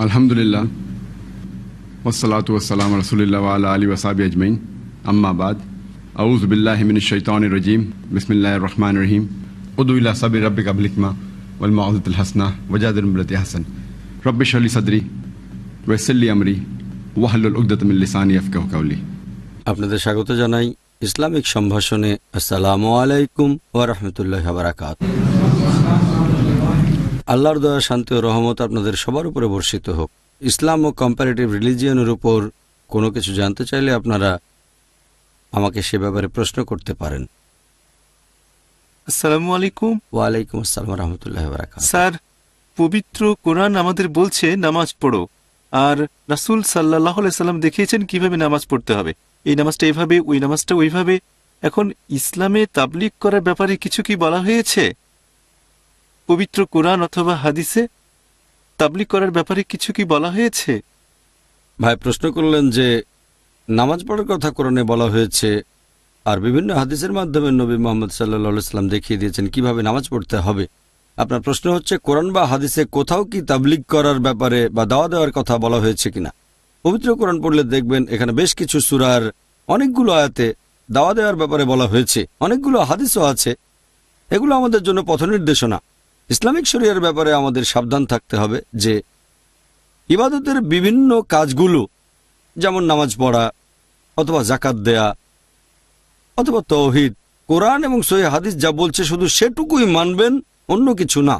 الحمد لله والصلاة والسلام على رسول الله وعلى آله وصحبه أجمعين أما بعد أعوذ بالله من الشيطان الرجيم بسم الله الرحمن الرحيم ادعو إلى صبر ربك بالحكمة والموعظة الحسنة وجادل بالتي حسن رب اشرح لي صدري ويسر لي أمري واحلل عقدة من لساني يفقهوا قولي আপনাদের স্বাগত জানাই ইসলামিক সম্ভাষণে আসসালামু আলাইকুম ওয়া রাহমাতুল্লাহি ওয়া বারাকাতুহু আল্লাহর দয়া শান্তি ও রহমত আপনাদের সবার উপরে বর্ষিত হোক ইসলাম ও কম্পারেটিভ রিলিজিয়নের উপর কোনো কিছু জানতে চাইলে আপনারা আমাকে সে ব্যাপারে প্রশ্ন করতে পারেন আসসালামু আলাইকুম ওয়ালাইকুম আসসালাম রহমতুল্লাহ স্যার পবিত্র কোরআন আমাদের বলছে নামাজ পড়ো আর রাসুল সাল্লাহ সাল্লাম দেখিয়েছেন কিভাবে নামাজ পড়তে হবে এই নামাজটা এভাবে ওই নামাজটা ওইভাবে এখন ইসলামে তাবলিক করার ব্যাপারে কিছু কি বলা হয়েছে পবিত্র কোরআন অথবা হাদিসে তাবলি করার ব্যাপারে কিছু কি বলা হয়েছে ভাই প্রশ্ন করলেন যে নামাজ পড়ার কথা কোরআনে বলা হয়েছে আর বিভিন্ন হাদিসের মাধ্যমে নবী মোহাম্মদ সাল্লা সাল্লাম দেখিয়ে দিয়েছেন কিভাবে নামাজ পড়তে হবে আপনার প্রশ্ন হচ্ছে কোরআন বা হাদিসে কোথাও কি তাবলিগ করার ব্যাপারে বা দাওয়া দেওয়ার কথা বলা হয়েছে কিনা পবিত্র কোরআন পড়লে দেখবেন এখানে বেশ কিছু সুরার অনেকগুলো আয়াতে দাওয়া দেওয়ার ব্যাপারে বলা হয়েছে অনেকগুলো হাদিসও আছে এগুলো আমাদের জন্য পথ নির্দেশনা ইসলামিক শরীয়ার ব্যাপারে আমাদের সাবধান থাকতে হবে যে ইবাদতের বিভিন্ন কাজগুলো যেমন নামাজ পড়া অথবা জাকাত দেয়া অথবা তৌহিদ কোরআন এবং সহি হাদিস যা বলছে শুধু সেটুকুই মানবেন অন্য কিছু না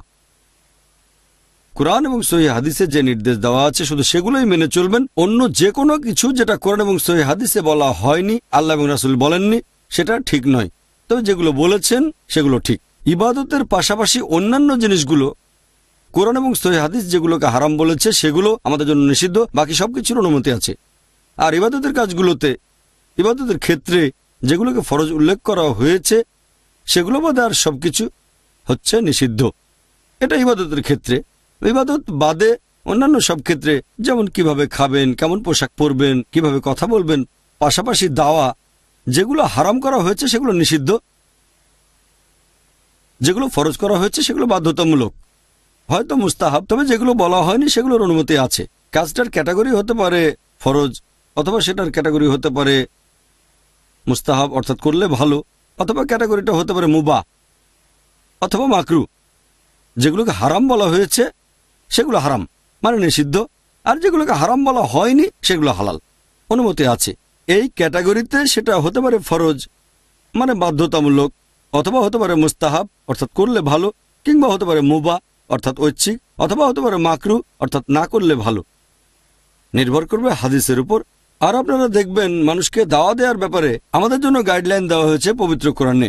কোরআন এবং সহি হাদিসে যে নির্দেশ দেওয়া আছে শুধু সেগুলোই মেনে চলবেন অন্য যে কোনো কিছু যেটা কোরআন এবং সহি হাদিসে বলা হয়নি আল্লাহ এবং রাসুল বলেননি সেটা ঠিক নয় তবে যেগুলো বলেছেন সেগুলো ঠিক ইবাদতের পাশাপাশি অন্যান্য জিনিসগুলো কোরআন এবং সহি হাদিস যেগুলোকে হারাম বলেছে সেগুলো আমাদের জন্য নিষিদ্ধ বাকি সব কিছুর অনুমতি আছে আর ইবাদতের কাজগুলোতে ইবাদতের ক্ষেত্রে যেগুলোকে ফরজ উল্লেখ করা হয়েছে সেগুলো বাদে আর সব কিছু হচ্ছে নিষিদ্ধ এটা ইবাদতের ক্ষেত্রে ইবাদত বাদে অন্যান্য সব ক্ষেত্রে যেমন কিভাবে খাবেন কেমন পোশাক পরবেন কিভাবে কথা বলবেন পাশাপাশি দাওয়া যেগুলো হারাম করা হয়েছে সেগুলো নিষিদ্ধ যেগুলো ফরজ করা হয়েছে সেগুলো বাধ্যতামূলক হয়তো মুস্তাহাব তবে যেগুলো বলা হয়নি সেগুলোর অনুমতি আছে কাজটার ক্যাটাগরি হতে পারে ফরজ অথবা সেটার ক্যাটাগরি হতে পারে মুস্তাহাব অর্থাৎ করলে ভালো অথবা ক্যাটাগরিটা হতে পারে মুবা অথবা মাকরু যেগুলোকে হারাম বলা হয়েছে সেগুলো হারাম মানে নিষিদ্ধ আর যেগুলোকে হারাম বলা হয়নি সেগুলো হালাল অনুমতি আছে এই ক্যাটাগরিতে সেটা হতে পারে ফরজ মানে বাধ্যতামূলক অথবা হতে পারে মুস্তাহাব অর্থাৎ করলে ভালো কিংবা হতে পারে মুবা অর্থাৎ ঐচ্ছিক অথবা হতে পারে মাকরু অর্থাৎ না করলে ভালো নির্ভর করবে হাদিসের উপর আর আপনারা দেখবেন মানুষকে দাওয়া দেওয়ার ব্যাপারে আমাদের জন্য গাইডলাইন দেওয়া হয়েছে পবিত্র কোরআনে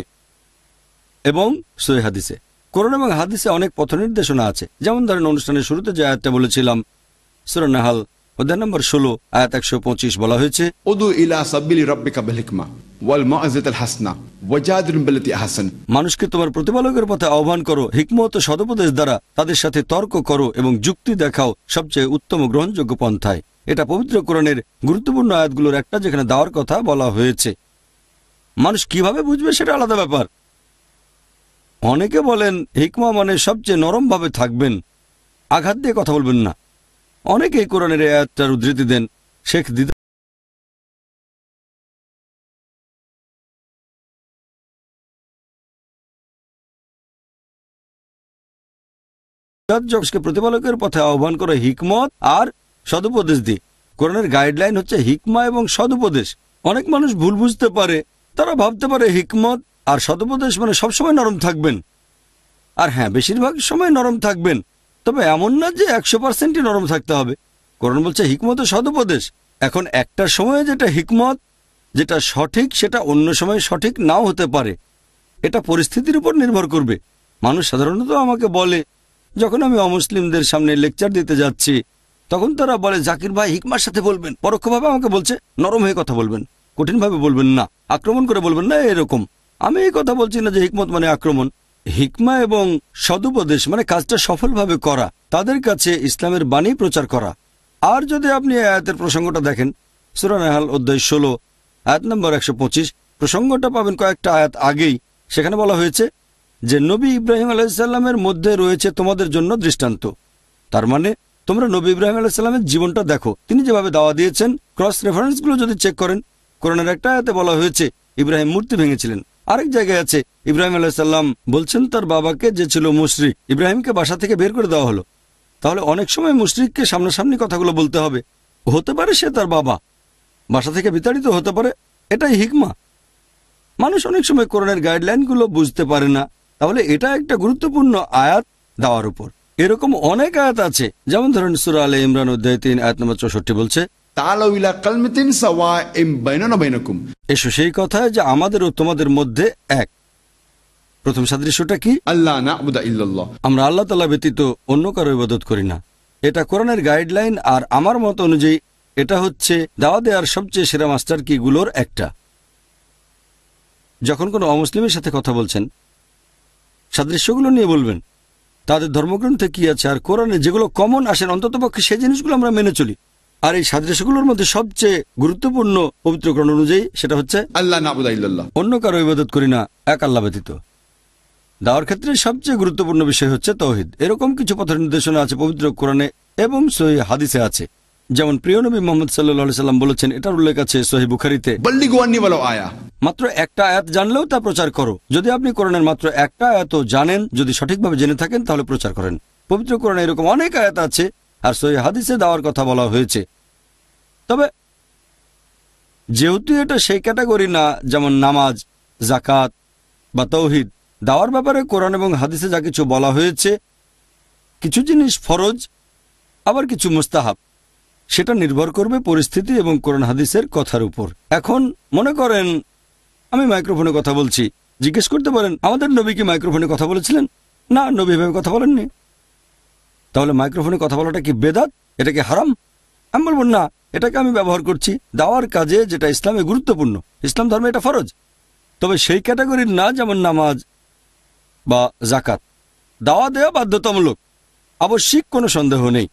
এবং সই হাদিসে কোরআন এবং হাদিসে অনেক পথ নির্দেশনা আছে যেমন ধরেন অনুষ্ঠানের শুরুতে যে আয়াতটা বলেছিলাম সুরানাহাল অধ্যায় নম্বর ষোলো আয়াত একশো পঁচিশ বলা হয়েছে ইলা হাসনা মানুষকে তোমার প্রতিপালকের পথে আহ্বান করো হিকমত ও দ্বারা তাদের সাথে তর্ক করো এবং যুক্তি দেখাও সবচেয়ে উত্তম গ্রহণযোগ্য পন্থায় এটা পবিত্র কোরআনের গুরুত্বপূর্ণ আয়াতগুলোর একটা যেখানে দেওয়ার কথা বলা হয়েছে মানুষ কিভাবে বুঝবে সেটা আলাদা ব্যাপার অনেকে বলেন হিকমা মানে সবচেয়ে নরমভাবে থাকবেন আঘাত দিয়ে কথা বলবেন না অনেকেই কোরআনের আয়াতটার উদ্ধৃতি দেন শেখ দিদা প্রতিপালকের পথে আহ্বান করে হিকমত আর সদুপদেশ দি কোরআনের গাইডলাইন হচ্ছে হিকমা এবং সদুপদেশ অনেক মানুষ ভুল বুঝতে পারে তারা ভাবতে পারে হিকমত আর সদুপদেশ মানে সবসময় নরম থাকবেন আর হ্যাঁ বেশিরভাগ সময় নরম থাকবেন তবে এমন না যে একশো পার্সেন্টই নরম থাকতে হবে করণ বলছে হিকমত সদুপদেশ এখন একটা সময়ে যেটা হিকমত যেটা সঠিক সেটা অন্য সময়ে সঠিক নাও হতে পারে এটা পরিস্থিতির উপর নির্ভর করবে মানুষ সাধারণত আমাকে বলে যখন আমি অমুসলিমদের সামনে লেকচার দিতে যাচ্ছি তখন তারা বলে জাকির ভাই হিকমার সাথে বলবেন পরোক্ষভাবে আমাকে বলছে নরম হয়ে কথা বলবেন কঠিনভাবে বলবেন না আক্রমণ করে বলবেন না এরকম আমি এই কথা বলছি না যে হিকমত মানে আক্রমণ হিকমা এবং সদুপদেশ মানে কাজটা সফলভাবে করা তাদের কাছে ইসলামের বাণী প্রচার করা আর যদি আপনি আয়াতের প্রসঙ্গটা দেখেন সুরানহাল অধ্যায় ষোলো আয়াত নম্বর একশো পঁচিশ প্রসঙ্গটা পাবেন কয়েকটা আয়াত আগেই সেখানে বলা হয়েছে যে নবী ইব্রাহিম আলাইসাল্লামের মধ্যে রয়েছে তোমাদের জন্য দৃষ্টান্ত তার মানে তোমরা নবী ইব্রাহিম আলাইসাল্লামের জীবনটা দেখো তিনি যেভাবে দাওয়া দিয়েছেন ক্রস রেফারেন্সগুলো যদি চেক করেন করোনার একটা আয়াতে বলা হয়েছে ইব্রাহিম মূর্তি ভেঙেছিলেন আরেক জায়গায় আছে ইব্রাহিম আলাইসাল্লাম বলছেন তার বাবাকে যে ছিল মুশরিক ইব্রাহিমকে বাসা থেকে বের করে দেওয়া হলো তাহলে অনেক সময় মুশরিককে সামনাসামনি কথাগুলো বলতে হবে হতে পারে সে তার বাবা বাসা থেকে বিতাড়িত হতে পারে এটাই হিকমা মানুষ অনেক সময় করোনার গাইডলাইনগুলো বুঝতে পারে না তাহলে এটা একটা গুরুত্বপূর্ণ আয়াত দেওয়ার উপর এরকম অনেক আয়াত আছে যেমন ধরেন সুরা আলে ইমরান উদ্দায় তিন আয়াত নম্বর চৌষট্টি বলছে এসো সেই কথা যে আমাদের ও তোমাদের মধ্যে এক প্রথম সাদৃশ্যটা কি আল্লাহ না ইল্লাল্লাহ আমরা আল্লাহ তালা ব্যতীত অন্য কারো ইবাদত করি না এটা কোরআনের গাইডলাইন আর আমার মত অনুযায়ী এটা হচ্ছে দাওয়া দেওয়ার সবচেয়ে সেরা মাস্টার কি গুলোর একটা যখন কোনো অমুসলিমের সাথে কথা বলছেন সাদৃশ্যগুলো নিয়ে বলবেন তাদের ধর্মগ্রন্থে কি আছে আর কোরআনে যেগুলো কমন আসেন অন্ততপক্ষে সেই জিনিসগুলো আমরা মেনে চলি আর এই সাদৃশ্যগুলোর মধ্যে সবচেয়ে গুরুত্বপূর্ণ পবিত্রকরণ অনুযায়ী সেটা হচ্ছে আল্লাহ নাবুদাইল্লাহ অন্য কারো ইবাদত করি না এক আল্লাহ ব্যতীত দাওয়ার ক্ষেত্রে সবচেয়ে গুরুত্বপূর্ণ বিষয় হচ্ছে তৌহিদ এরকম কিছু পথ নির্দেশনা আছে পবিত্র কোরআনে এবং সহি হাদিসে আছে যেমন প্রিয় নবী মোহাম্মদ সাল্লি সাল্লাম বলেছেন এটার উল্লেখ আছে সহি বুখারিতে মাত্র একটা আয়াত জানলেও তা প্রচার করো যদি আপনি কোরআনের মাত্র একটা আয়াত জানেন যদি সঠিকভাবে জেনে থাকেন তাহলে প্রচার করেন পবিত্র কোরআনে এরকম অনেক আয়াত আছে আর সই হাদিসে দেওয়ার কথা বলা হয়েছে তবে যেহেতু এটা সেই ক্যাটাগরি না যেমন নামাজ জাকাত বা তৌহিদ দেওয়ার ব্যাপারে কোরআন এবং হাদিসে যা কিছু বলা হয়েছে কিছু জিনিস ফরজ আবার কিছু মুস্তাহাব সেটা নির্ভর করবে পরিস্থিতি এবং কোরআন হাদিসের কথার উপর এখন মনে করেন আমি মাইক্রোফোনে কথা বলছি জিজ্ঞেস করতে পারেন আমাদের নবী কি মাইক্রোফোনে কথা বলেছিলেন না নবী ভাবে কথা বলেননি তাহলে মাইক্রোফোনে কথা বলাটা কি বেদাত এটা কি হারাম আমি বলবো না এটাকে আমি ব্যবহার করছি দাওয়ার কাজে যেটা ইসলামে গুরুত্বপূর্ণ ইসলাম ধর্মে এটা ফরজ তবে সেই ক্যাটাগরির না যেমন নামাজ বা জাকাত দাওয়া দেওয়া বাধ্যতামূলক আবশ্যিক কোনো সন্দেহ নেই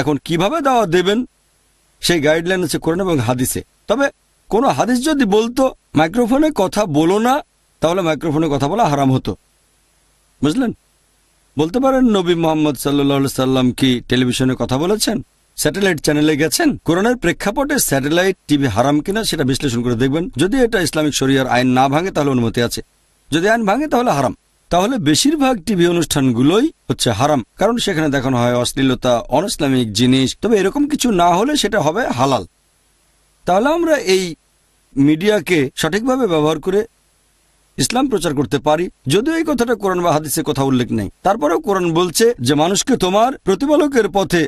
এখন কিভাবে দাওয়া দেবেন সেই গাইডলাইন আছে করেন এবং হাদিসে তবে কোনো হাদিস যদি বলতো মাইক্রোফোনে কথা বলো না তাহলে মাইক্রোফোনে কথা বলা হারাম হতো বুঝলেন বলতে পারেন নবী মোহাম্মদ সাল্লা সাল্লাম কি টেলিভিশনে কথা বলেছেন স্যাটেলাইট চ্যানেলে গেছেন কোরআনের প্রেক্ষাপটে স্যাটেলাইট টিভি হারাম কিনা সেটা বিশ্লেষণ করে দেখবেন যদি এটা ইসলামিক শরিয়ার আইন না ভাঙে তাহলে অনুমতি আছে যদি আইন ভাঙে তাহলে হারাম তাহলে বেশিরভাগ টিভি অনুষ্ঠানগুলোই হচ্ছে হারাম কারণ সেখানে দেখানো হয় অশ্লীলতা ইসলামিক জিনিস তবে এরকম কিছু না হলে সেটা হবে হালাল তাহলে আমরা এই মিডিয়াকে সঠিকভাবে ব্যবহার করে ইসলাম প্রচার করতে পারি যদিও এই কথাটা কোরআন বা হাদিসে কথা উল্লেখ নেই তারপরেও কোরআন বলছে যে মানুষকে তোমার প্রতিপালকের পথে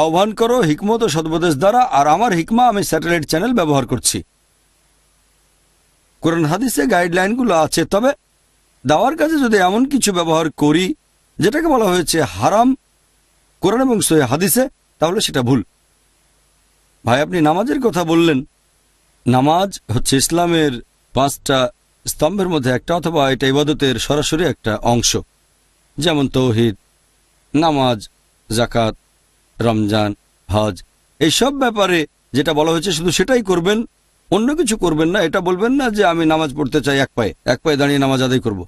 আহ্বান করো হিকমত ও সদ্বদেশ দ্বারা আর আমার হিকমা আমি স্যাটেলাইট চ্যানেল ব্যবহার করছি কোরআন হাদিসে গাইডলাইনগুলো আছে তবে দাওয়ার কাজে যদি এমন কিছু ব্যবহার করি যেটাকে বলা হয়েছে হারাম কোরআন এবং সোহে হাদিসে তাহলে সেটা ভুল ভাই আপনি নামাজের কথা বললেন নামাজ হচ্ছে ইসলামের পাঁচটা স্তম্ভের মধ্যে একটা অথবা এটা ইবাদতের সরাসরি একটা অংশ যেমন তৌহিদ নামাজ জাকাত রমজান হজ এইসব ব্যাপারে যেটা বলা হয়েছে শুধু সেটাই করবেন অন্য কিছু করবেন না এটা বলবেন না যে আমি নামাজ পড়তে চাই এক পায়ে এক পায়ে দাঁড়িয়ে নামাজ আদায় করব।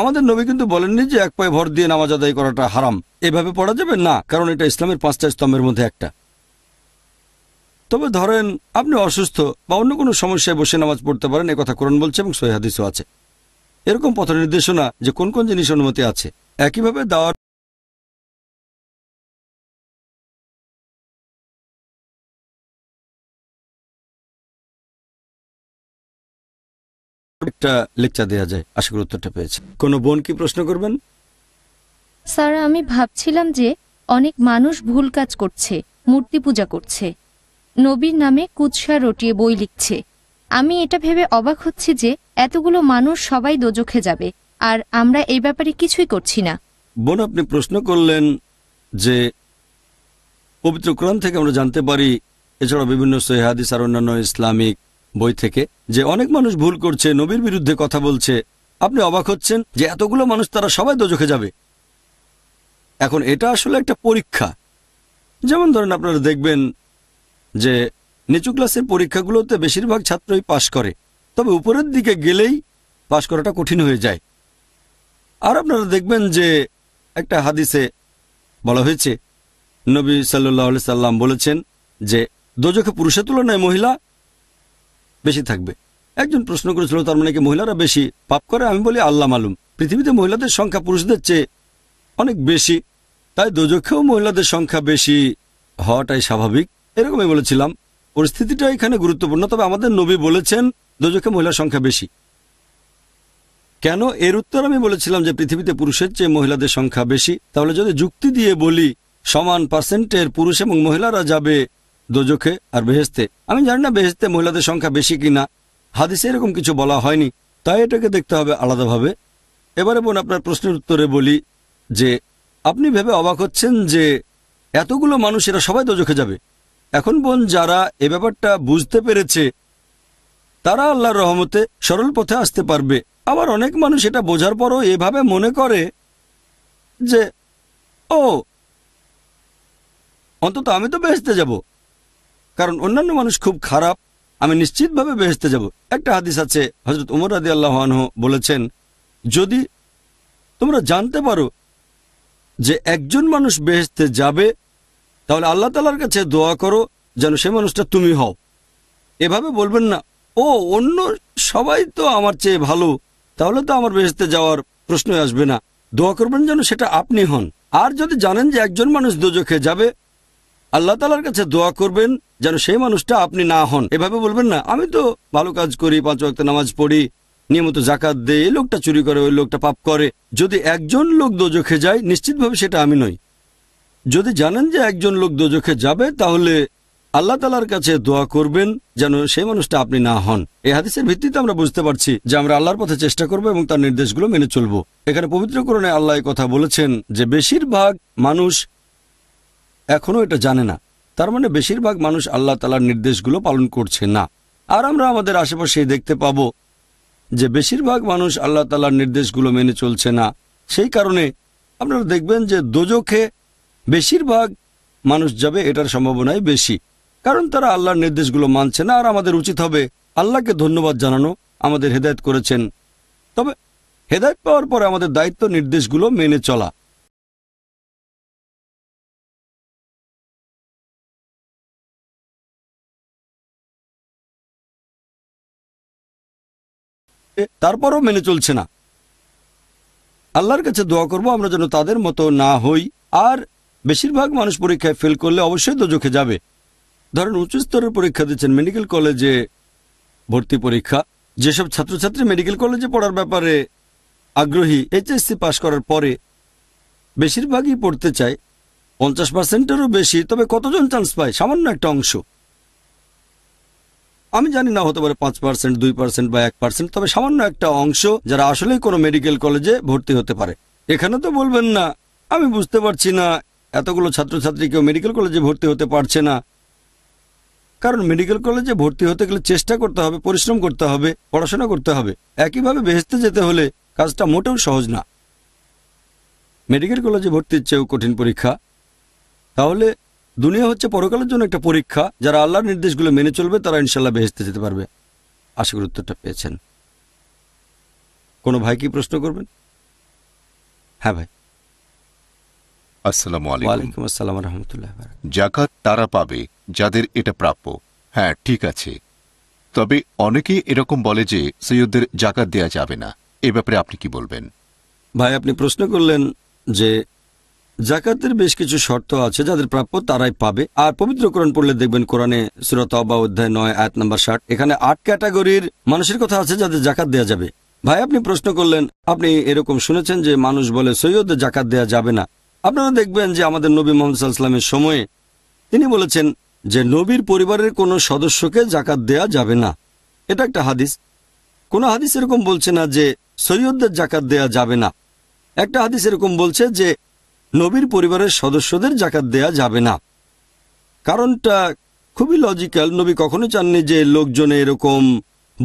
আমাদের নবী কিন্তু বলেননি যে এক পায়ে ভর দিয়ে নামাজ আদায় করাটা হারাম এভাবে পড়া যাবে না কারণ এটা ইসলামের পাঁচটা স্তম্ভের মধ্যে একটা তবে ধরেন আপনি অসুস্থ বা অন্য কোনো সমস্যায় বসে নামাজ পড়তে পারেন এ কথা কোরআন বলছে এবং সহিহাদিসও আছে এরকম পথ নির্দেশনা যে কোন কোন জিনিস অনুমতি আছে একইভাবে দাওয়ার একটা লেকচার দেওয়া যায় আশা করি উত্তরটা পেয়েছে কোনো বোন কি প্রশ্ন করবেন স্যার আমি ভাবছিলাম যে অনেক মানুষ ভুল কাজ করছে মূর্তি পূজা করছে নবীর নামে কুৎসা রটিয়ে বই লিখছে আমি এটা ভেবে অবাক হচ্ছি যে এতগুলো মানুষ সবাই দোজখে যাবে আর আমরা এই ব্যাপারে কিছুই করছি না বোন আপনি প্রশ্ন করলেন যে পবিত্র ক্রম থেকে আমরা জানতে পারি এছাড়া বিভিন্ন সৈহাদিস আর অন্যান্য ইসলামিক বই থেকে যে অনেক মানুষ ভুল করছে নবীর বিরুদ্ধে কথা বলছে আপনি অবাক হচ্ছেন যে এতগুলো মানুষ তারা সবাই দোজখে যাবে এখন এটা আসলে একটা পরীক্ষা যেমন ধরেন আপনারা দেখবেন যে নিচু ক্লাসের পরীক্ষাগুলোতে বেশিরভাগ ছাত্রই পাশ করে তবে উপরের দিকে গেলেই পাশ করাটা কঠিন হয়ে যায় আর আপনারা দেখবেন যে একটা হাদিসে বলা হয়েছে নবী সাল্লাহ সাল্লাম বলেছেন যে দোজখে পুরুষের তুলনায় মহিলা বেশি থাকবে একজন প্রশ্ন করেছিল তার মানে কি মহিলারা বেশি পাপ করে আমি বলি আল্লাহ মালুম পৃথিবীতে মহিলাদের সংখ্যা পুরুষদের চেয়ে অনেক বেশি তাই দোজখেও মহিলাদের সংখ্যা বেশি হওয়াটাই স্বাভাবিক এরকমই বলেছিলাম পরিস্থিতিটা এখানে গুরুত্বপূর্ণ তবে আমাদের নবী বলেছেন দুজকে মহিলার সংখ্যা বেশি কেন এর উত্তর আমি বলেছিলাম যে পৃথিবীতে পুরুষের চেয়ে মহিলাদের সংখ্যা বেশি তাহলে যদি যুক্তি দিয়ে বলি সমান পার্সেন্টের পুরুষ এবং মহিলারা যাবে দোজখে আর বেহেস্তে আমি জানি না বেহেস্তে মহিলাদের সংখ্যা বেশি কিনা হাদিসে এরকম কিছু বলা হয়নি তাই এটাকে দেখতে হবে আলাদাভাবে এবারে বোন আপনার প্রশ্নের উত্তরে বলি যে আপনি ভেবে অবাক হচ্ছেন যে এতগুলো মানুষ এরা সবাই দোজখে যাবে এখন বোন যারা এ ব্যাপারটা বুঝতে পেরেছে তারা আল্লাহর রহমতে সরল পথে আসতে পারবে আবার অনেক মানুষ এটা বোঝার পরও এভাবে মনে করে যে ও অন্তত আমি তো বেহেস্তে যাব কারণ অন্যান্য মানুষ খুব খারাপ আমি নিশ্চিতভাবে বেহেস্তে যাব একটা হাদিস আছে হজরত উমর রাদি আল্লাহানহ বলেছেন যদি তোমরা জানতে পারো যে একজন মানুষ বেহেস্তে যাবে তাহলে আল্লাহ তালার কাছে দোয়া করো যেন সে মানুষটা তুমি হও এভাবে বলবেন না ও অন্য সবাই তো আমার চেয়ে ভালো তাহলে তো আমার বেহেস্তে যাওয়ার প্রশ্ন আসবে না দোয়া করবেন যেন সেটা আপনি হন আর যদি জানেন যে একজন মানুষ দোজখে যাবে আল্লাহ তালার কাছে দোয়া করবেন যেন সেই মানুষটা আপনি না হন এভাবে বলবেন না আমি তো ভালো কাজ করি পাঁচ ওয়াক্ত নামাজ পড়ি নিয়মিত জাকাত দেয় এই লোকটা চুরি করে ওই লোকটা পাপ করে যদি একজন লোক দোজখে যায় নিশ্চিতভাবে সেটা আমি নই যদি জানেন যে একজন লোক দোজখে যাবে তাহলে আল্লাহ তালার কাছে দোয়া করবেন যেন সেই মানুষটা আপনি না হন এই হাদিসের ভিত্তিতে আমরা বুঝতে পারছি যে আমরা আল্লাহর পথে চেষ্টা করব এবং তার নির্দেশগুলো মেনে চলব এখানে পবিত্রকরণে আল্লাহ কথা বলেছেন যে বেশিরভাগ মানুষ এখনও এটা জানে না তার মানে বেশিরভাগ মানুষ আল্লাহ তালার নির্দেশগুলো পালন করছে না আর আমরা আমাদের আশেপাশেই দেখতে পাব যে বেশিরভাগ মানুষ আল্লাহ তালার নির্দেশগুলো মেনে চলছে না সেই কারণে আপনারা দেখবেন যে দোজখে বেশিরভাগ মানুষ যাবে এটার সম্ভাবনাই বেশি কারণ তারা আল্লাহর নির্দেশগুলো মানছে না আর আমাদের উচিত হবে আল্লাহকে ধন্যবাদ জানানো আমাদের হেদায়ত করেছেন তবে হেদায়ত পাওয়ার পরে আমাদের দায়িত্ব নির্দেশগুলো মেনে চলা তারপরও মেনে চলছে না আল্লাহর কাছে দোয়া করব আমরা যেন তাদের মতো না হই আর বেশিরভাগ মানুষ পরীক্ষায় ফেল করলে অবশ্যই দোজখে যাবে ধরেন উচ্চ স্তরের পরীক্ষা দিচ্ছেন মেডিকেল কলেজে ভর্তি পরীক্ষা যেসব ছাত্রছাত্রী মেডিকেল কলেজে পড়ার ব্যাপারে আগ্রহী এইচএসসি পাশ করার পরে বেশিরভাগই পড়তে চায় পঞ্চাশ পার্সেন্টেরও বেশি তবে কতজন চান্স পায় সামান্য একটা অংশ আমি জানি না হতে পারে পাঁচ পার্সেন্ট দুই পার্সেন্ট বা এক পার্সেন্ট তবে সামান্য একটা অংশ যারা আসলেই কোনো মেডিকেল কলেজে ভর্তি হতে পারে এখানে তো বলবেন না আমি বুঝতে পারছি না এতগুলো ছাত্রছাত্রী কেউ মেডিকেল কলেজে ভর্তি হতে পারছে না কারণ মেডিকেল কলেজে ভর্তি হতে গেলে চেষ্টা করতে হবে পরিশ্রম করতে হবে পড়াশোনা করতে হবে একইভাবে বেহেস্তে যেতে হলে কাজটা মোটেও সহজ না মেডিকেল কলেজে ভর্তির চেয়েও কঠিন পরীক্ষা তাহলে দুনিয়া হচ্ছে পরকালের জন্য একটা পরীক্ষা যারা আল্লাহর নির্দেশগুলো মেনে চলবে তারা ইনশাল্লাহ বেহেস্তে যেতে পারবে আশা করি উত্তরটা পেয়েছেন কোনো ভাই কি প্রশ্ন করবেন হ্যাঁ ভাই জাকাত তারা পাবে যাদের এটা প্রাপ্য হ্যাঁ ঠিক আছে তবে অনেকে এরকম বলে যে সৈয়দদের জাকাত দেয়া যাবে না এ ব্যাপারে আপনি কি বলবেন ভাই আপনি প্রশ্ন করলেন যে জাকাতের বেশ কিছু শর্ত আছে যাদের প্রাপ্য তারাই পাবে আর পবিত্রকরণ পড়লে দেখবেন কোরআনে সুরত অবা অধ্যায় নয় আয়াত নাম্বার ষাট এখানে আট ক্যাটাগরির মানুষের কথা আছে যাদের জাকাত দেয়া যাবে ভাই আপনি প্রশ্ন করলেন আপনি এরকম শুনেছেন যে মানুষ বলে সৈয়দ জাকাত দেয়া যাবে না আপনারা দেখবেন যে আমাদের নবী মোহাম্মদের সময়ে তিনি বলেছেন যে নবীর পরিবারের কোনো সদস্যকে জাকাত দেয়া যাবে না এটা একটা হাদিস কোনো হাদিস এরকম বলছে না যে সৈয়দদের জাকাত দেয়া যাবে না একটা হাদিস এরকম বলছে যে নবীর পরিবারের সদস্যদের জাকাত দেয়া যাবে না কারণটা খুবই লজিক্যাল নবী কখনো চাননি যে লোকজনে এরকম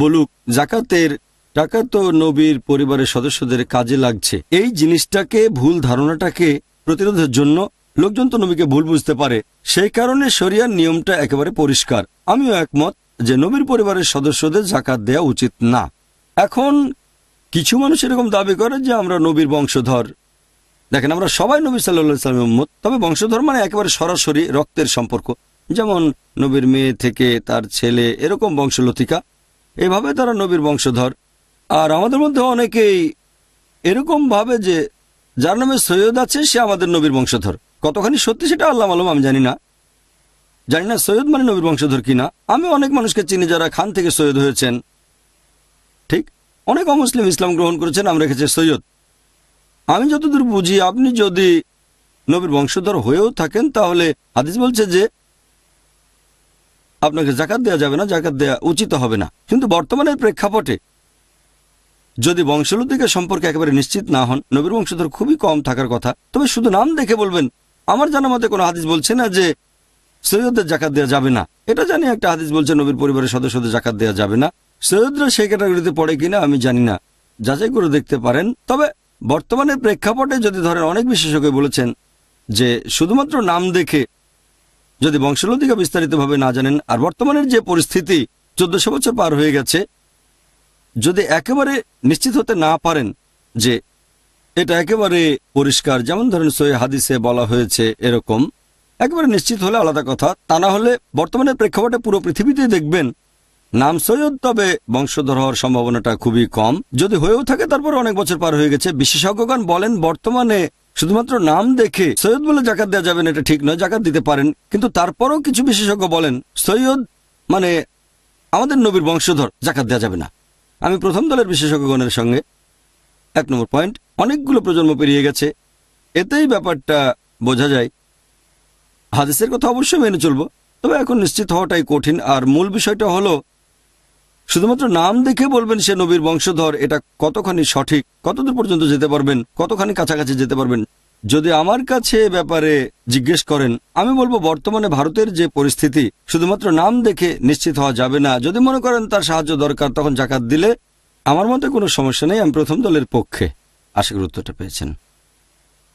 বলুক জাকাতের টাকা তো নবীর পরিবারের সদস্যদের কাজে লাগছে এই জিনিসটাকে ভুল ধারণাটাকে প্রতিরোধের জন্য লোকজন তো নবীকে ভুল বুঝতে পারে সেই কারণে শরিয়ার নিয়মটা একেবারে পরিষ্কার আমিও একমত যে নবীর পরিবারের সদস্যদের জাকাত দেয়া উচিত না এখন কিছু মানুষ এরকম দাবি করে যে আমরা নবীর বংশধর দেখেন আমরা সবাই নবী সাল্লা ইসলামের তবে বংশধর মানে একেবারে সরাসরি রক্তের সম্পর্ক যেমন নবীর মেয়ে থেকে তার ছেলে এরকম বংশলতিকা এভাবে তারা নবীর বংশধর আর আমাদের মধ্যে অনেকেই এরকম ভাবে যে যার নামে সৈয়দ আছে সে আমাদের নবীর বংশধর কতখানি সত্যি সেটা আল্লাহ আলম আমি জানি না জানি না সৈয়দ মানে নবীর বংশধর কিনা আমি অনেক মানুষকে চিনি যারা খান থেকে সৈয়দ হয়েছেন ঠিক অনেক অমুসলিম ইসলাম গ্রহণ করেছেন আমরা রেখেছে সৈয়দ আমি যতদূর বুঝি আপনি যদি নবীর বংশধর হয়েও থাকেন তাহলে হাদিস বলছে যে আপনাকে জাকাত দেওয়া যাবে না জাকাত দেওয়া উচিত হবে না কিন্তু বর্তমানের প্রেক্ষাপটে যদি বংশালুর সম্পর্কে একেবারে নিশ্চিত না হন নবীর বংশধর খুবই কম থাকার কথা তবে শুধু নাম দেখে বলবেন আমার জানা মতে কোনো হাদিস বলছে না যে সৈয়দদের জাকাত দেওয়া যাবে না এটা জানি একটা হাদিস বলছে নবীর পরিবারের সদস্যদের জাকাত দেওয়া যাবে না সৈয়দরা সেই ক্যাটাগরিতে পড়ে কিনা আমি জানি না যাচাই করে দেখতে পারেন তবে বর্তমানের প্রেক্ষাপটে যদি ধরেন অনেক বিশেষজ্ঞ বলেছেন যে শুধুমাত্র নাম দেখে যদি বংশলতিকা বিস্তারিতভাবে না জানেন আর বর্তমানের যে পরিস্থিতি চোদ্দশো বছর পার হয়ে গেছে যদি একেবারে নিশ্চিত হতে না পারেন যে এটা একেবারে পরিষ্কার যেমন ধরেন সোয়ে হাদিসে বলা হয়েছে এরকম একেবারে নিশ্চিত হলে আলাদা কথা তা না হলে বর্তমানে প্রেক্ষাপটে পুরো পৃথিবীতেই দেখবেন নাম সৈয়দ তবে বংশধর হওয়ার সম্ভাবনাটা খুবই কম যদি হয়েও থাকে তারপর অনেক বছর পার হয়ে গেছে বিশেষজ্ঞগণ বলেন বর্তমানে শুধুমাত্র নাম দেখে সৈয়দ বলে জাকাত দেওয়া যাবে না এটা ঠিক নয় জাকাত দিতে পারেন কিন্তু তারপরও কিছু বিশেষজ্ঞ বলেন সৈয়দ মানে আমাদের নবীর বংশধর জাকাত দেওয়া যাবে না আমি প্রথম দলের বিশেষজ্ঞগণের সঙ্গে এক নম্বর পয়েন্ট অনেকগুলো প্রজন্ম পেরিয়ে গেছে এতেই ব্যাপারটা বোঝা যায় হাদিসের কথা অবশ্যই মেনে চলব তবে এখন নিশ্চিত হওয়াটাই কঠিন আর মূল বিষয়টা হলো শুধুমাত্র নাম দেখে বলবেন সে নবীর বংশধর এটা কতখানি সঠিক কতদূর পর্যন্ত যেতে পারবেন কতখানি কাছাকাছি যেতে পারবেন যদি আমার কাছে ব্যাপারে জিজ্ঞেস করেন আমি বলবো বর্তমানে ভারতের যে পরিস্থিতি শুধুমাত্র নাম দেখে নিশ্চিত হওয়া যাবে না যদি মনে করেন তার সাহায্য দরকার তখন জাকাত দিলে আমার মতে কোনো সমস্যা নেই আমি প্রথম দলের পক্ষে আশা করি উত্তরটা পেয়েছেন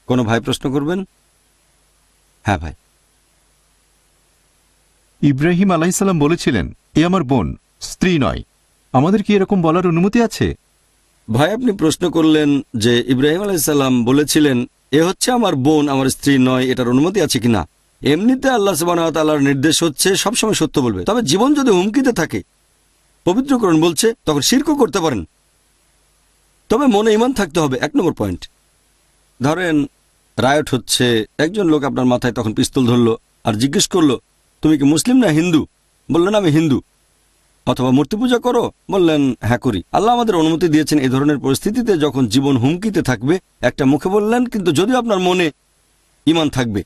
কোনো ভাই প্রশ্ন করবেন হ্যাঁ ভাই ইব্রাহিম আলাইসাল্লাম বলেছিলেন এ আমার বোন স্ত্রী নয় আমাদের কি এরকম বলার অনুমতি আছে ভাই আপনি প্রশ্ন করলেন যে ইব্রাহিম আলাইসাল্লাম বলেছিলেন এ হচ্ছে আমার বোন আমার স্ত্রী নয় এটার অনুমতি আছে কিনা এমনিতে আল্লাহ সুবাহর নির্দেশ হচ্ছে সবসময় সত্য বলবে তবে জীবন যদি হুমকিতে থাকে পবিত্রকরণ বলছে তখন শির্ক করতে পারেন তবে মনে ইমান থাকতে হবে এক নম্বর পয়েন্ট ধরেন রায়ট হচ্ছে একজন লোক আপনার মাথায় তখন পিস্তল ধরলো আর জিজ্ঞেস করলো তুমি কি মুসলিম না হিন্দু বললেন আমি হিন্দু অথবা মূর্তি পূজা করো বললেন হ্যাঁ করি আল্লাহ আমাদের অনুমতি দিয়েছেন এই ধরনের পরিস্থিতিতে যখন জীবন হুমকিতে থাকবে একটা মুখে বললেন কিন্তু যদিও আপনার মনে ইমান থাকবে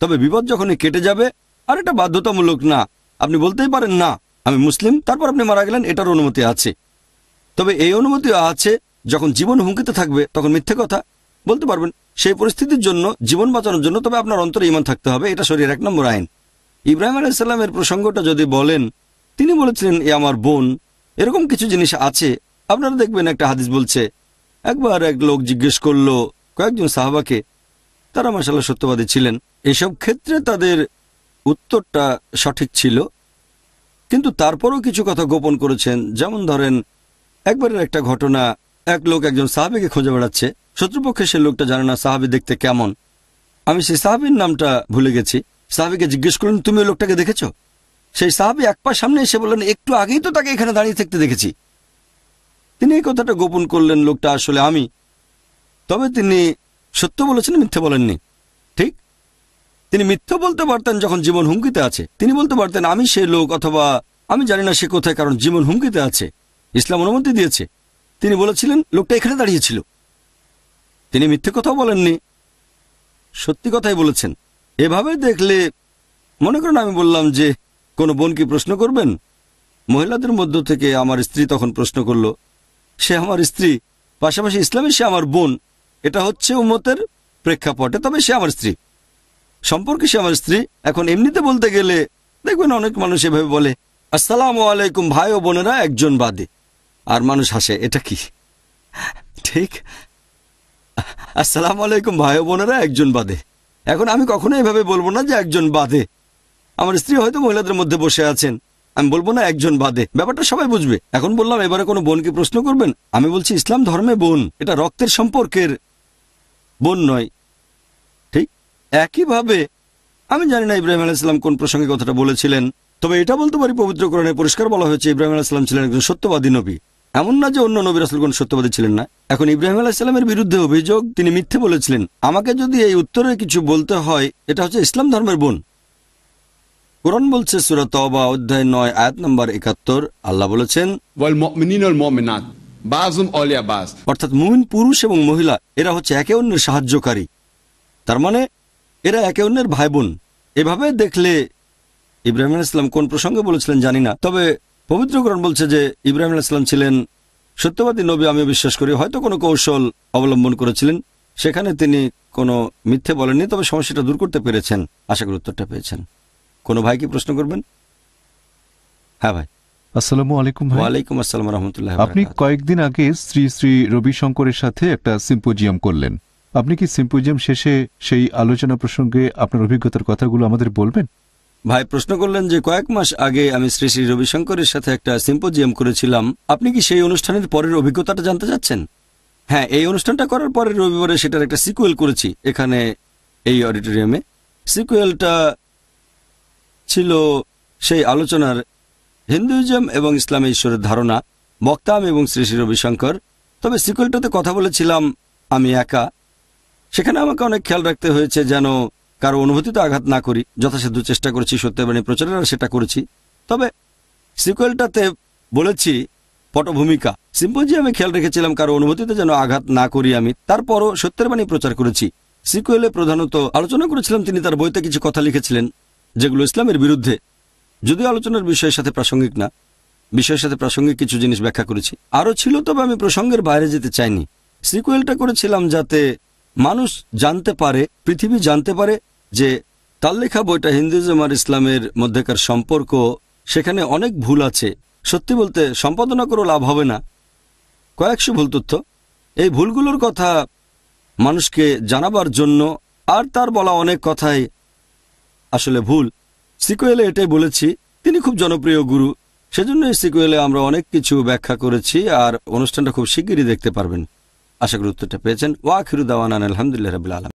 তবে বিপদ যখনই কেটে যাবে আর এটা বাধ্যতামূলক না আপনি বলতেই পারেন না আমি মুসলিম তারপর আপনি মারা গেলেন এটার অনুমতি আছে তবে এই অনুমতি আছে যখন জীবন হুমকিতে থাকবে তখন মিথ্যে কথা বলতে পারবেন সেই পরিস্থিতির জন্য জীবন বাঁচানোর জন্য তবে আপনার অন্তরে ইমান থাকতে হবে এটা শরীর এক নম্বর আইন ইব্রাহিম আলাইসাল্লামের প্রসঙ্গটা যদি বলেন তিনি বলেছিলেন এ আমার বোন এরকম কিছু জিনিস আছে আপনারা দেখবেন একটা হাদিস বলছে একবার এক লোক জিজ্ঞেস করলো কয়েকজন সাহাবাকে তারা মাসাল্লাহ সত্যবাদী ছিলেন এসব ক্ষেত্রে তাদের উত্তরটা সঠিক ছিল কিন্তু তারপরও কিছু কথা গোপন করেছেন যেমন ধরেন একবারের একটা ঘটনা এক লোক একজন সাহাবিকে খুঁজে বেড়াচ্ছে শত্রুপক্ষে সে লোকটা জানে না সাহাবি দেখতে কেমন আমি সেই সাহাবির নামটা ভুলে গেছি সাহাবিকে জিজ্ঞেস করলেন তুমি ওই লোকটাকে দেখেছো সেই সাহাবি এক পা সামনে এসে বললেন একটু আগেই তো তাকে এখানে দাঁড়িয়ে থাকতে দেখেছি তিনি এই কথাটা গোপন করলেন লোকটা আসলে আমি তবে তিনি সত্য বলেছেন মিথ্যে বলেননি ঠিক তিনি মিথ্যে বলতে পারতেন যখন জীবন হুমকিতে আছে তিনি বলতে পারতেন আমি সে লোক অথবা আমি জানি না সে কোথায় কারণ জীবন হুমকিতে আছে ইসলাম অনুমতি দিয়েছে তিনি বলেছিলেন লোকটা এখানে দাঁড়িয়েছিল তিনি মিথ্যে কথাও বলেননি সত্যি কথাই বলেছেন এভাবে দেখলে মনে করেন আমি বললাম যে কোনো বোন কি প্রশ্ন করবেন মহিলাদের মধ্য থেকে আমার স্ত্রী তখন প্রশ্ন করল সে আমার স্ত্রী পাশাপাশি ইসলামের সে আমার বোন এটা হচ্ছে উম্মতের প্রেক্ষাপটে তবে সে আমার স্ত্রী সম্পর্কে সে আমার স্ত্রী এখন এমনিতে বলতে গেলে দেখবেন অনেক মানুষ এভাবে বলে আসসালাম আলাইকুম ভাই ও বোনেরা একজন বাদে আর মানুষ হাসে এটা কি ঠিক আসসালাম আলাইকুম ভাই বোনেরা একজন বাদে এখন আমি কখনো এভাবে বলবো না যে একজন বাদে আমার স্ত্রী হয়তো মহিলাদের মধ্যে বসে আছেন আমি বলবো না একজন বাদে ব্যাপারটা সবাই বুঝবে এখন বললাম এবারে কোনো বোনকে প্রশ্ন করবেন আমি বলছি ইসলাম ধর্মে বোন এটা রক্তের সম্পর্কের বোন নয় ঠিক একইভাবে আমি জানি না ইব্রাহিম আলাইসাল্লাম কোন প্রসঙ্গে কথাটা বলেছিলেন তবে এটা বলতে পারি পবিত্র কোরআনে পরিষ্কার বলা হয়েছে ইব্রাহিম আলাইসাল্লাম ছিলেন একজন সত্যবাদী নবী এমন না যে অন্য নবী কোন সত্যবাদী ছিলেন না এখন ইব্রাহিম আলাহিসাল্লামের বিরুদ্ধে অভিযোগ তিনি মিথ্যে বলেছিলেন আমাকে যদি এই উত্তরে কিছু বলতে হয় এটা হচ্ছে ইসলাম ধর্মের বোন কোরআন বলছে সুরা অধ্যায় নয় আয়াত নম্বর একাত্তর আল্লাহ বলেছেন অর্থাৎ মুহিন পুরুষ এবং মহিলা এরা হচ্ছে একে অন্যের সাহায্যকারী তার মানে এরা একে অন্যের ভাই বোন এভাবে দেখলে ইব্রাহিম ইসলাম কোন প্রসঙ্গে বলেছিলেন জানি না তবে পবিত্র কোরআন বলছে যে ইব্রাহিম ইসলাম ছিলেন সত্যবাদী নবী আমি বিশ্বাস করি হয়তো কোনো কৌশল অবলম্বন করেছিলেন সেখানে তিনি কোনো মিথ্যে বলেননি তবে সমস্যাটা দূর করতে পেরেছেন আশা করি উত্তরটা পেয়েছেন কোনো ভাই কি প্রশ্ন করবেন হ্যাঁ ভাই আসসালামু আলাইকুম ভাই আসসালাম রহমতুল্লাহ আপনি কয়েকদিন আগে শ্রী শ্রী রবিশঙ্করের সাথে একটা সিম্পোজিয়াম করলেন আপনি কি সিম্পোজিয়াম শেষে সেই আলোচনা প্রসঙ্গে আপনার অভিজ্ঞতার কথাগুলো আমাদের বলবেন ভাই প্রশ্ন করলেন যে কয়েক মাস আগে আমি শ্রী শ্রী রবিশঙ্করের সাথে একটা সিম্পোজিয়াম করেছিলাম আপনি কি সেই অনুষ্ঠানের পরের অভিজ্ঞতাটা জানতে চাচ্ছেন হ্যাঁ এই অনুষ্ঠানটা করার পরে রবিবারে সেটার একটা সিকুয়েল করেছি এখানে এই অডিটোরিয়ামে সিকুয়েলটা ছিল সেই আলোচনার হিন্দুইজম এবং ইসলামী ঈশ্বরের ধারণা বক্তাম এবং শ্রী শ্রী রবিশঙ্কর তবে সিকুয়েলটাতে কথা বলেছিলাম আমি একা সেখানে আমাকে অনেক খেয়াল রাখতে হয়েছে যেন কারো অনুভূতিতে আঘাত না করি যথাসাধ্য চেষ্টা করেছি সত্যবাণী প্রচারের সেটা করেছি তবে সিকুয়েলটাতে বলেছি পটভূমিকা সিম্পোজিয়ামে খেয়াল রেখেছিলাম কারো অনুভূতিতে যেন আঘাত না করি আমি তারপরও সত্যের বাণী প্রচার করেছি সিকুয়েলে প্রধানত আলোচনা করেছিলাম তিনি তার বইতে কিছু কথা লিখেছিলেন যেগুলো ইসলামের বিরুদ্ধে যদিও আলোচনার বিষয়ের সাথে প্রাসঙ্গিক না বিষয়ের সাথে প্রাসঙ্গিক কিছু জিনিস ব্যাখ্যা করেছি আরও ছিল তবে আমি প্রসঙ্গের বাইরে যেতে চাইনি সিকুয়েলটা করেছিলাম যাতে মানুষ জানতে পারে পৃথিবী জানতে পারে যে তার লেখা বইটা হিন্দুজম আর ইসলামের মধ্যেকার সম্পর্ক সেখানে অনেক ভুল আছে সত্যি বলতে সম্পাদনা করে লাভ হবে না কয়েকশো ভুল তথ্য এই ভুলগুলোর কথা মানুষকে জানাবার জন্য আর তার বলা অনেক কথাই আসলে ভুল সিকুয়েলে এটাই বলেছি তিনি খুব জনপ্রিয় গুরু সেজন্য এই সিকুয়েলে আমরা অনেক কিছু ব্যাখ্যা করেছি আর অনুষ্ঠানটা খুব শিগগিরই দেখতে পারবেন আশা করি উত্তরটা পেয়েছেন ওয়াখিরুদ্দাওয়ান আলহামদুলিল্লাহ রবিল আলম